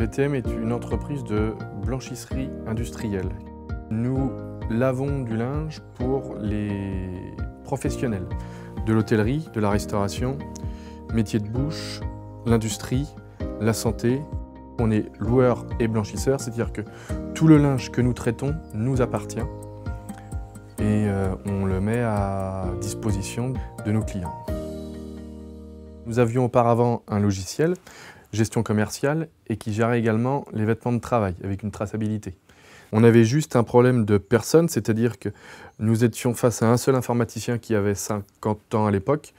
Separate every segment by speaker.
Speaker 1: BTM est une entreprise de blanchisserie industrielle. Nous lavons du linge pour les professionnels de l'hôtellerie, de la restauration, métier de bouche, l'industrie, la santé. On est loueur et blanchisseur, c'est-à-dire que tout le linge que nous traitons nous appartient et euh, on le met à disposition de nos clients. Nous avions auparavant un logiciel gestion commerciale et qui gérait également les vêtements de travail avec une traçabilité. On avait juste un problème de personne, c'est-à-dire que nous étions face à un seul informaticien qui avait 50 ans à l'époque,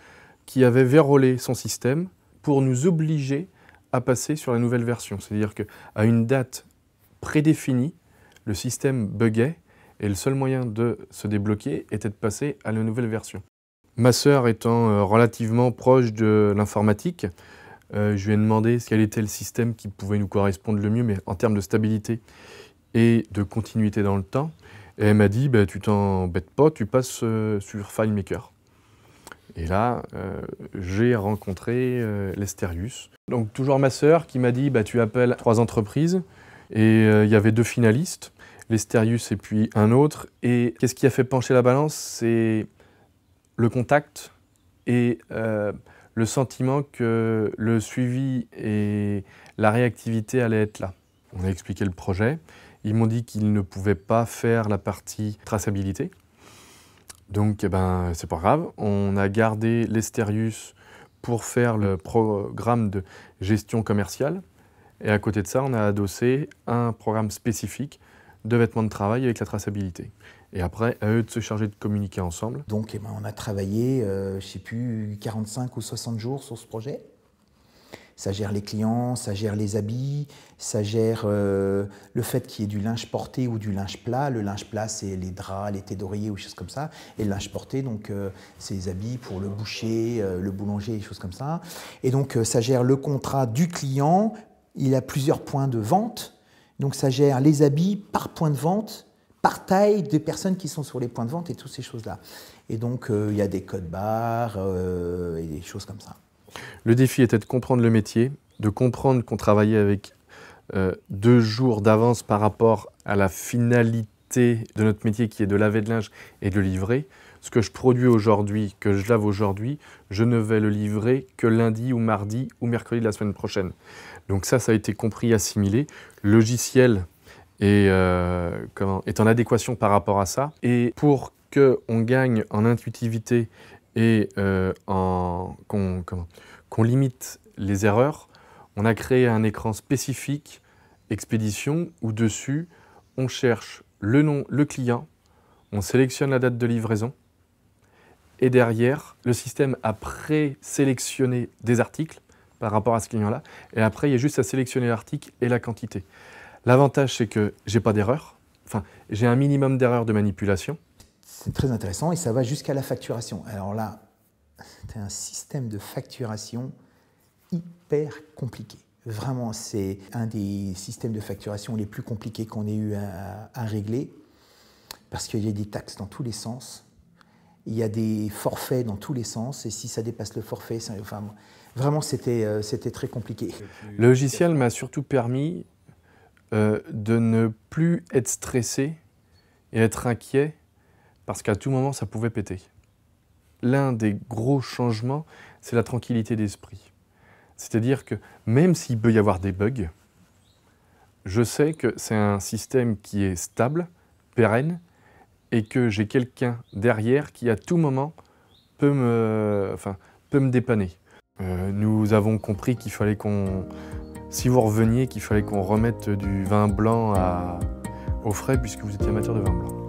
Speaker 1: qui avait verrouillé son système pour nous obliger à passer sur la nouvelle version. C'est-à-dire qu'à une date prédéfinie, le système buguait et le seul moyen de se débloquer était de passer à la nouvelle version. Ma sœur étant euh, relativement proche de l'informatique, euh, je lui ai demandé quel était le système qui pouvait nous correspondre le mieux, mais en termes de stabilité et de continuité dans le temps. elle m'a dit, bah, tu t'embêtes pas, tu passes euh, sur FileMaker. Et là, euh, j'ai rencontré l'Esterius. Donc toujours ma sœur qui m'a dit, bah, tu appelles trois entreprises. Et il y avait deux finalistes, l'Esterius et puis un autre. Et qu'est-ce qui a fait pencher la balance C'est le contact et le sentiment que le suivi et la réactivité allaient être là. On a expliqué le projet. Ils m'ont dit qu'ils ne pouvaient pas faire la partie traçabilité. Donc, eh ben, c'est pas grave. On a gardé l'Esterius pour faire le programme de gestion commerciale. Et à côté de ça, on a adossé un programme spécifique de vêtements de travail avec la traçabilité.
Speaker 2: Et après, à eux de se charger de communiquer ensemble. Donc, eh ben, on a travaillé, euh, je ne sais plus, 45 ou 60 jours sur ce projet. Ça gère les clients, ça gère les habits, ça gère euh, le fait qu'il y ait du linge porté ou du linge plat. Le linge plat, c'est les draps, les d'oreiller ou choses comme ça. Et le linge porté, donc, euh, c'est les habits pour le boucher, le boulanger, des choses comme ça. Et donc, ça gère le contrat du client. Il a plusieurs points de vente. Donc, ça gère les habits par point de vente par taille des personnes qui sont sur les points de vente et toutes ces choses-là. Et donc, euh, il y a des codes barres euh, et des choses comme ça.
Speaker 1: Le défi était de comprendre le métier, de comprendre qu'on travaillait avec euh, deux jours d'avance par rapport à la finalité de notre métier qui est de laver de linge et de le livrer. Ce que je produis aujourd'hui, que je lave aujourd'hui, je ne vais le livrer que lundi ou mardi ou mercredi de la semaine prochaine. Donc ça, ça a été compris, assimilé. Logiciel, et, euh, est en adéquation par rapport à ça. Et pour qu'on gagne en intuitivité et euh, qu'on, limite les erreurs, on a créé un écran spécifique, expédition, où dessus, on cherche le nom, le client, on sélectionne la date de livraison, et derrière, le système a pré-sélectionné des articles par rapport à ce client-là, et après, il y a juste à sélectionner l'article et la quantité. L'avantage, c'est que j'ai pas d'erreur. Enfin, j'ai un minimum d'erreur de manipulation.
Speaker 2: C'est très intéressant et ça va jusqu'à la facturation. Alors là, c'est un système de facturation hyper compliqué. Vraiment, c'est un des systèmes de facturation les plus compliqués qu'on ait eu à, régler parce qu'il y a des taxes dans tous les sens, il y a des forfaits dans tous les sens et si ça dépasse le forfait, enfin, vraiment, euh, c'était très compliqué. Le logiciel
Speaker 1: m'a surtout permis euh, de ne plus être stressé et être inquiet parce qu'à tout moment ça pouvait péter. L'un des gros changements, c'est la tranquillité d'esprit. C'est-à-dire que même s'il peut y avoir des bugs, je sais que c'est un système qui est stable, pérenne, et que j'ai quelqu'un derrière qui à tout moment peut me, enfin, peut me dépanner. Euh, nous avons compris qu'il fallait qu'on si vous reveniez qu'il fallait qu'on remette du vin blanc au frais puisque vous étiez amateur de vin blanc.